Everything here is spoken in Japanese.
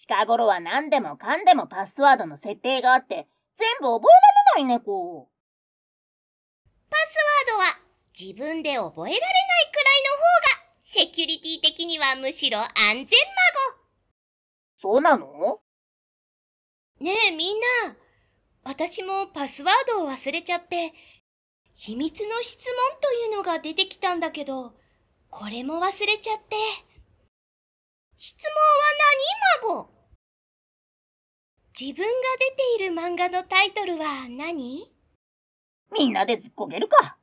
近頃は何でもかんでもパスワードの設定があって、全部覚えられない猫。パスワードは自分で覚えられないくらいの方が、セキュリティ的にはむしろ安全孫。そうなのねえみんな、私もパスワードを忘れちゃって、秘密の質問というのが出てきたんだけど、これも忘れちゃって。質問自分が出ている漫画のタイトルは何みんなでずっこげるか。